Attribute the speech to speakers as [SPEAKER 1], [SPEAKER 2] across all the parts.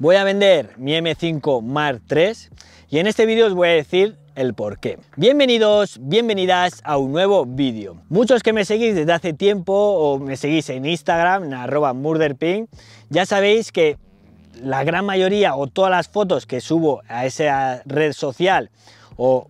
[SPEAKER 1] voy a vender mi M5 Mar III y en este vídeo os voy a decir el por qué. Bienvenidos, bienvenidas a un nuevo vídeo. Muchos que me seguís desde hace tiempo o me seguís en Instagram, en arroba murderping, ya sabéis que la gran mayoría o todas las fotos que subo a esa red social o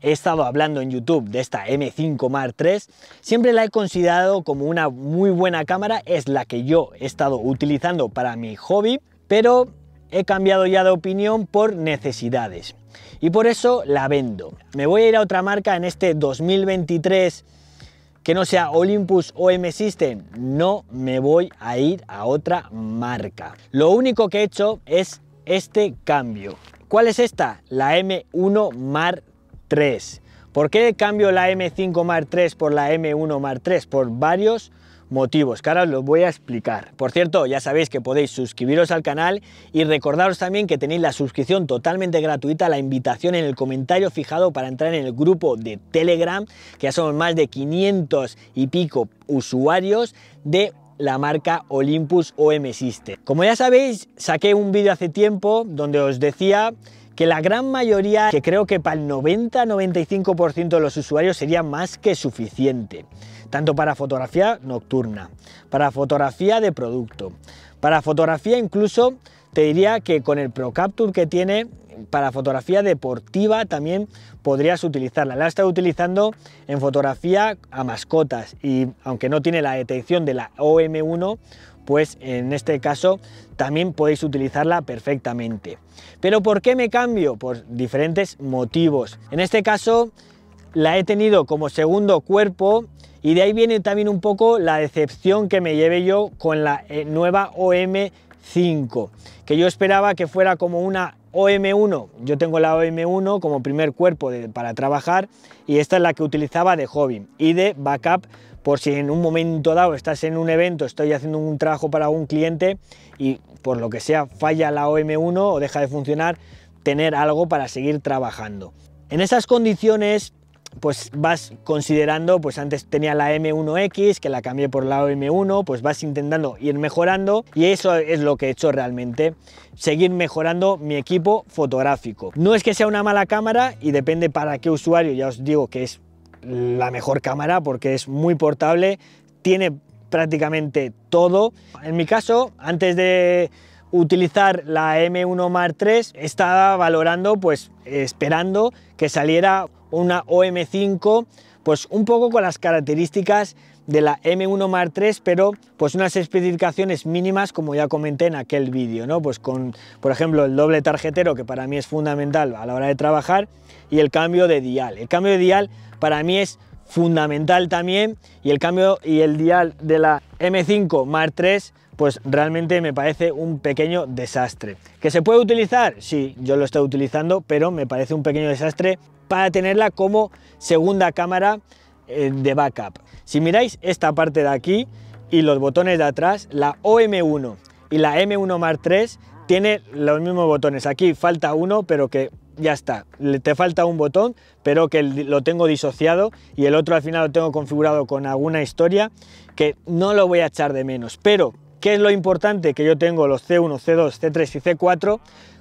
[SPEAKER 1] he estado hablando en YouTube de esta M5 Mar III, siempre la he considerado como una muy buena cámara, es la que yo he estado utilizando para mi hobby, pero he cambiado ya de opinión por necesidades. Y por eso la vendo. Me voy a ir a otra marca en este 2023 que no sea Olympus o M System, no me voy a ir a otra marca. Lo único que he hecho es este cambio. ¿Cuál es esta? La M1 mar 3 ¿Por qué cambio la M5 mar 3 por la M1 mar 3 Por varios motivos, que ahora os los voy a explicar. Por cierto, ya sabéis que podéis suscribiros al canal y recordaros también que tenéis la suscripción totalmente gratuita, la invitación en el comentario fijado para entrar en el grupo de Telegram, que ya somos más de 500 y pico usuarios de la marca Olympus OM System. Como ya sabéis, saqué un vídeo hace tiempo donde os decía que la gran mayoría, que creo que para el 90-95% de los usuarios sería más que suficiente tanto para fotografía nocturna, para fotografía de producto, para fotografía incluso te diría que con el ProCapture que tiene para fotografía deportiva también podrías utilizarla. La he estado utilizando en fotografía a mascotas y aunque no tiene la detección de la OM1, pues en este caso también podéis utilizarla perfectamente. ¿Pero por qué me cambio? Por diferentes motivos. En este caso la he tenido como segundo cuerpo y de ahí viene también un poco la decepción que me llevé yo con la eh, nueva OM5, que yo esperaba que fuera como una OM1, yo tengo la OM1 como primer cuerpo para trabajar y esta es la que utilizaba de hobby y de backup por si en un momento dado estás en un evento, estoy haciendo un trabajo para un cliente y por lo que sea falla la OM1 o deja de funcionar, tener algo para seguir trabajando. En esas condiciones pues vas considerando, pues antes tenía la M1X, que la cambié por la M1, pues vas intentando ir mejorando y eso es lo que he hecho realmente, seguir mejorando mi equipo fotográfico. No es que sea una mala cámara y depende para qué usuario, ya os digo que es la mejor cámara porque es muy portable, tiene prácticamente todo. En mi caso, antes de utilizar la M1 Mark III, estaba valorando, pues esperando que saliera una OM5, pues un poco con las características de la M1 Mar3 pero pues unas especificaciones mínimas como ya comenté en aquel vídeo, ¿no? Pues con, por ejemplo, el doble tarjetero que para mí es fundamental a la hora de trabajar y el cambio de dial. El cambio de dial para mí es fundamental también y el cambio y el dial de la M5 Mar3 pues realmente me parece un pequeño desastre. ¿Que se puede utilizar? Sí, yo lo estoy utilizando, pero me parece un pequeño desastre para tenerla como segunda cámara eh, de backup. Si miráis esta parte de aquí y los botones de atrás, la OM1 y la M1 Mark III tiene los mismos botones. Aquí falta uno, pero que ya está. Te falta un botón, pero que lo tengo disociado y el otro al final lo tengo configurado con alguna historia que no lo voy a echar de menos. Pero, ¿qué es lo importante? Que yo tengo los C1, C2, C3 y C4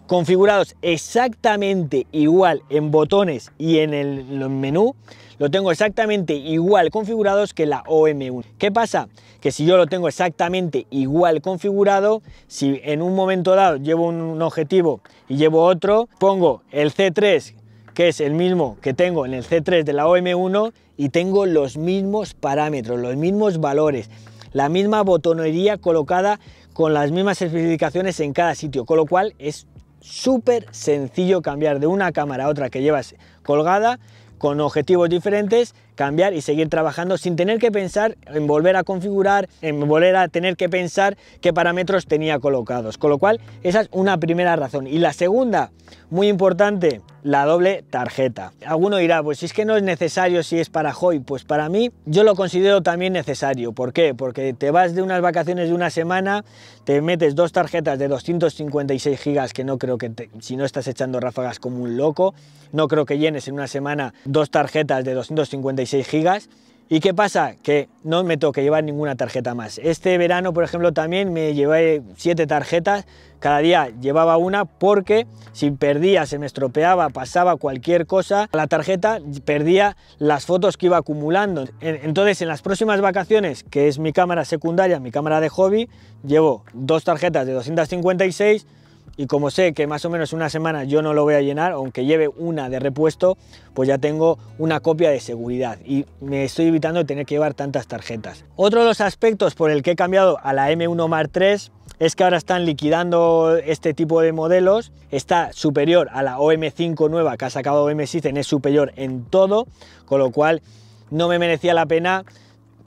[SPEAKER 1] configurados exactamente igual en botones y en el menú, lo tengo exactamente igual configurados que la OM1. ¿Qué pasa? Que si yo lo tengo exactamente igual configurado, si en un momento dado llevo un objetivo y llevo otro, pongo el C3 que es el mismo que tengo en el C3 de la OM1 y tengo los mismos parámetros, los mismos valores, la misma botonería colocada con las mismas especificaciones en cada sitio, con lo cual es súper sencillo cambiar de una cámara a otra que llevas colgada con objetivos diferentes cambiar y seguir trabajando sin tener que pensar en volver a configurar, en volver a tener que pensar qué parámetros tenía colocados. Con lo cual, esa es una primera razón. Y la segunda, muy importante, la doble tarjeta. Alguno dirá, pues si es que no es necesario si es para hoy, pues para mí yo lo considero también necesario. ¿Por qué? Porque te vas de unas vacaciones de una semana, te metes dos tarjetas de 256 gigas que no creo que, si no estás echando ráfagas como un loco, no creo que llenes en una semana dos tarjetas de 256 gigas. ¿Y qué pasa? Que no me toque llevar ninguna tarjeta más. Este verano, por ejemplo, también me llevé siete tarjetas, cada día llevaba una porque si perdía, se me estropeaba, pasaba cualquier cosa, la tarjeta perdía las fotos que iba acumulando. Entonces, en las próximas vacaciones, que es mi cámara secundaria, mi cámara de hobby, llevo dos tarjetas de 256, y como sé que más o menos una semana yo no lo voy a llenar, aunque lleve una de repuesto, pues ya tengo una copia de seguridad y me estoy evitando tener que llevar tantas tarjetas. Otro de los aspectos por el que he cambiado a la M1 mar III es que ahora están liquidando este tipo de modelos, está superior a la OM5 nueva que ha sacado OM 6 es superior en todo, con lo cual no me merecía la pena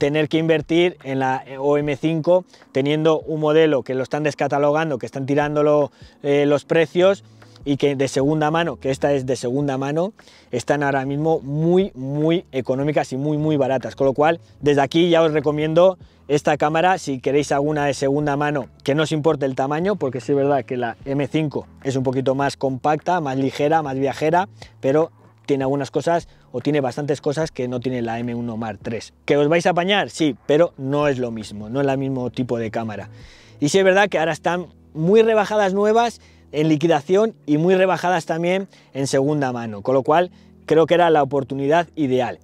[SPEAKER 1] tener que invertir en la eh, OM5 teniendo un modelo que lo están descatalogando, que están tirándolo eh, los precios y que de segunda mano, que esta es de segunda mano, están ahora mismo muy, muy económicas y muy, muy baratas. Con lo cual, desde aquí ya os recomiendo esta cámara si queréis alguna de segunda mano que no os importe el tamaño, porque sí es verdad que la M5 es un poquito más compacta, más ligera, más viajera, pero tiene algunas cosas o tiene bastantes cosas que no tiene la M1 Mark III. ¿Que os vais a apañar? Sí, pero no es lo mismo, no es el mismo tipo de cámara. Y sí es verdad que ahora están muy rebajadas nuevas en liquidación y muy rebajadas también en segunda mano, con lo cual creo que era la oportunidad ideal.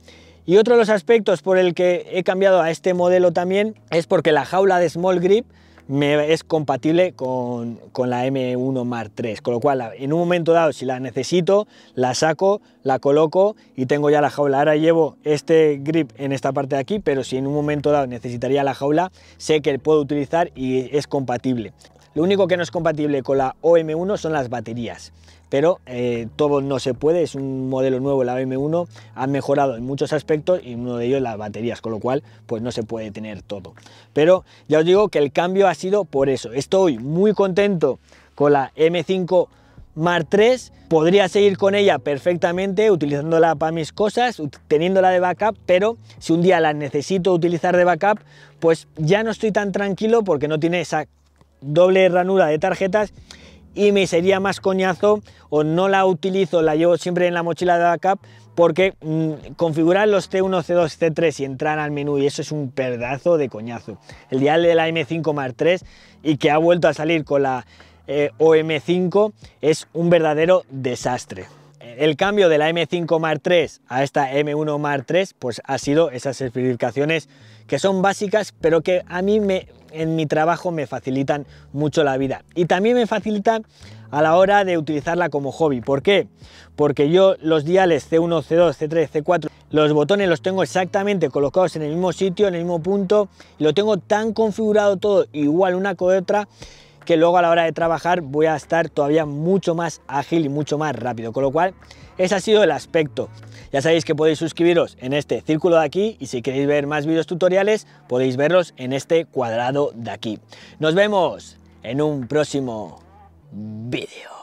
[SPEAKER 1] Y otro de los aspectos por el que he cambiado a este modelo también es porque la jaula de Small Grip me, es compatible con, con, la M1 Mark III, con lo cual en un momento dado, si la necesito, la saco, la coloco y tengo ya la jaula. Ahora llevo este grip en esta parte de aquí, pero si en un momento dado necesitaría la jaula, sé que puedo utilizar y es compatible. Lo único que no es compatible con la OM1 son las baterías, pero eh, todo no se puede, es un modelo nuevo la OM1, ha mejorado en muchos aspectos y uno de ellos las baterías, con lo cual pues no se puede tener todo. Pero ya os digo que el cambio ha sido por eso. Estoy muy contento con la M5 Mar3, podría seguir con ella perfectamente, utilizándola para mis cosas, teniéndola de backup, pero si un día la necesito utilizar de backup, pues ya no estoy tan tranquilo porque no tiene esa doble ranura de tarjetas y me sería más coñazo o no la utilizo, la llevo siempre en la mochila de backup porque mm, configurar los t 1 C2, C3 y entrar al menú y eso es un pedazo de coñazo. El dial de la M5 Mark III y que ha vuelto a salir con la eh, OM5 es un verdadero desastre. El cambio de la M5 Mark III a esta M1 Mark III pues ha sido esas especificaciones que son básicas, pero que a mí me, en mi trabajo me facilitan mucho la vida. Y también me facilitan a la hora de utilizarla como hobby. ¿Por qué? Porque yo los diales C1, C2, C3, C4, los botones los tengo exactamente colocados en el mismo sitio, en el mismo punto, y lo tengo tan configurado todo igual una con otra que luego a la hora de trabajar voy a estar todavía mucho más ágil y mucho más rápido. Con lo cual, ese ha sido el aspecto. Ya sabéis que podéis suscribiros en este círculo de aquí y si queréis ver más vídeos tutoriales podéis verlos en este cuadrado de aquí. Nos vemos en un próximo vídeo.